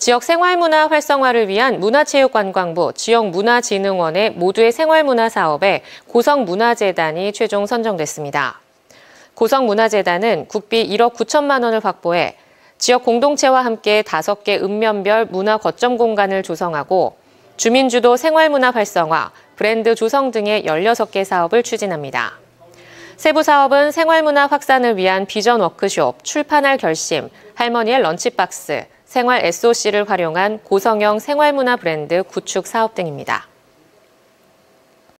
지역 생활문화 활성화를 위한 문화체육관광부, 지역문화진흥원의 모두의 생활문화 사업에 고성문화재단이 최종 선정됐습니다. 고성문화재단은 국비 1억 9천만 원을 확보해 지역 공동체와 함께 5개 읍면별 문화 거점 공간을 조성하고 주민주도 생활문화 활성화, 브랜드 조성 등의 16개 사업을 추진합니다. 세부 사업은 생활문화 확산을 위한 비전 워크숍, 출판할 결심, 할머니의 런치박스, 생활 SOC를 활용한 고성형 생활문화 브랜드 구축 사업 등입니다.